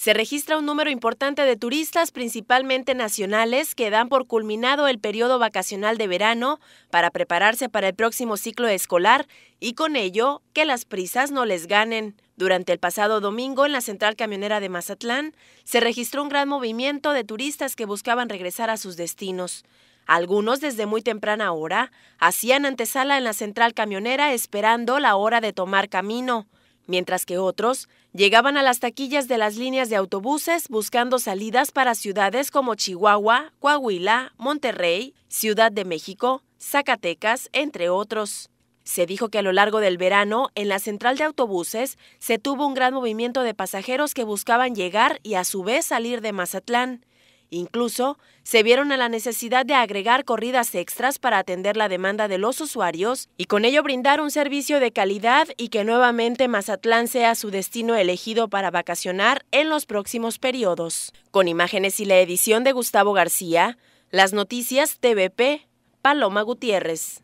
se registra un número importante de turistas, principalmente nacionales, que dan por culminado el periodo vacacional de verano para prepararse para el próximo ciclo escolar y con ello que las prisas no les ganen. Durante el pasado domingo en la central camionera de Mazatlán se registró un gran movimiento de turistas que buscaban regresar a sus destinos. Algunos desde muy temprana hora hacían antesala en la central camionera esperando la hora de tomar camino mientras que otros llegaban a las taquillas de las líneas de autobuses buscando salidas para ciudades como Chihuahua, Coahuila, Monterrey, Ciudad de México, Zacatecas, entre otros. Se dijo que a lo largo del verano, en la central de autobuses, se tuvo un gran movimiento de pasajeros que buscaban llegar y a su vez salir de Mazatlán. Incluso se vieron a la necesidad de agregar corridas extras para atender la demanda de los usuarios y con ello brindar un servicio de calidad y que nuevamente Mazatlán sea su destino elegido para vacacionar en los próximos periodos. Con imágenes y la edición de Gustavo García, las noticias TVP, Paloma Gutiérrez.